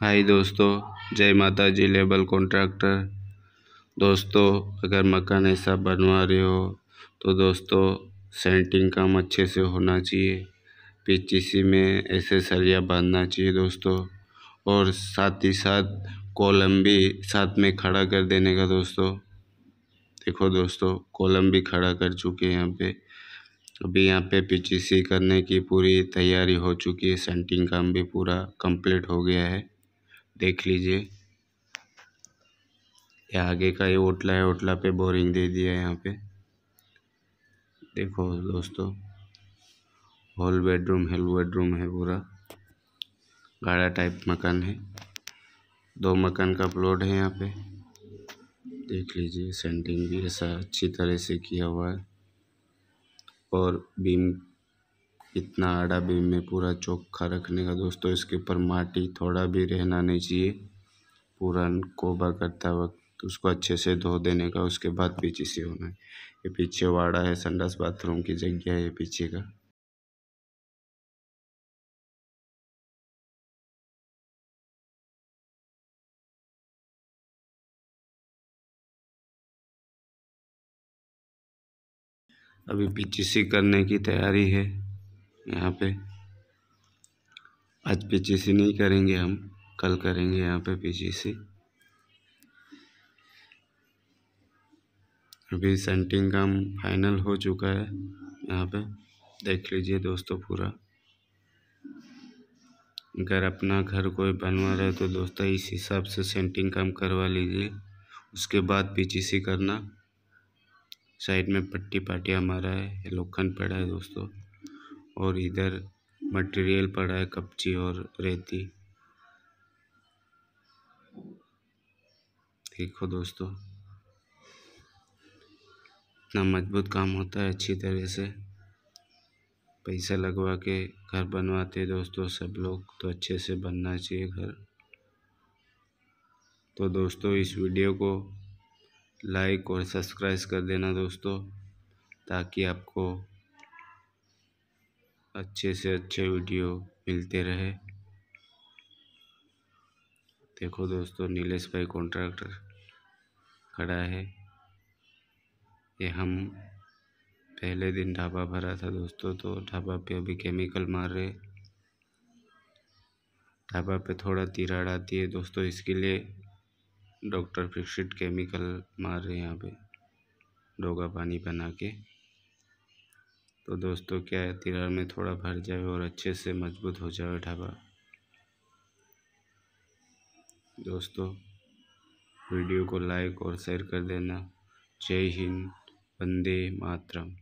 हाय दोस्तों जय माता जी लेबल कॉन्ट्रैक्टर दोस्तों अगर मकान ऐसा बनवा रहे हो तो दोस्तों सेंटिंग काम अच्छे से होना चाहिए पीटीसी में ऐसे सरिया बांधना चाहिए दोस्तों और साथ ही साथ कॉलम भी साथ में खड़ा कर देने का दोस्तों देखो दोस्तों कॉलम भी खड़ा कर चुके हैं यहाँ पे अभी यहाँ पे पीजीसी करने की पूरी तैयारी हो चुकी है सेंटिंग काम भी पूरा कंप्लीट हो गया है देख लीजिए ये आगे का ये ओटला है ओटला पे बोरिंग दे दिया है यहाँ पे देखो दोस्तों हॉल बेडरूम हेल बेडरूम है पूरा गाड़ा टाइप मकान है दो मकान का प्लॉट है यहाँ पे देख लीजिए सेंटिंग भी ऐसा अच्छी तरह से किया हुआ है और बीम इतना आड़ा भी में पूरा चोखा रखने का दोस्तों इसके ऊपर माटी थोड़ा भी रहना नहीं चाहिए पूरा कोबा करता वक्त उसको अच्छे से धो देने का उसके बाद पीछे से होना है ये पीछे वाड़ा है संडास बाथरूम की जगह है ये पीछे का अभी पीछे से करने की तैयारी है यहाँ पे आज पी नहीं करेंगे हम कल करेंगे यहाँ पे सी अभी सेंटिंग काम फाइनल हो चुका है यहाँ पे देख लीजिए दोस्तों पूरा अगर अपना घर कोई बनवा रहे तो दोस्तों इस हिसाब से सेंटिंग काम करवा लीजिए उसके बाद सी करना साइड में पट्टी पाटिया मारा है लोखंड पड़ा है दोस्तों और इधर मटेरियल पड़ा है कपची और रेती देखो दोस्तों इतना मजबूत काम होता है अच्छी तरह से पैसा लगवा के घर बनवाते हैं दोस्तों सब लोग तो अच्छे से बनना चाहिए घर तो दोस्तों इस वीडियो को लाइक और सब्सक्राइब कर देना दोस्तों ताकि आपको अच्छे से अच्छे वीडियो मिलते रहे देखो दोस्तों नीलेश भाई कॉन्ट्रैक्टर खड़ा है ये हम पहले दिन ढाबा भरा था दोस्तों तो ढाबा पे अभी केमिकल मार रहे ढाबा पे थोड़ा तिराड़ आती है दोस्तों इसके लिए डॉक्टर फिक्सिट केमिकल मार रहे हैं यहाँ पे डोगा पानी बना के तो दोस्तों क्या है तिरार में थोड़ा भर जाए और अच्छे से मजबूत हो जाए ढाबा दोस्तों वीडियो को लाइक और शेयर कर देना जय हिंद वंदे मातरम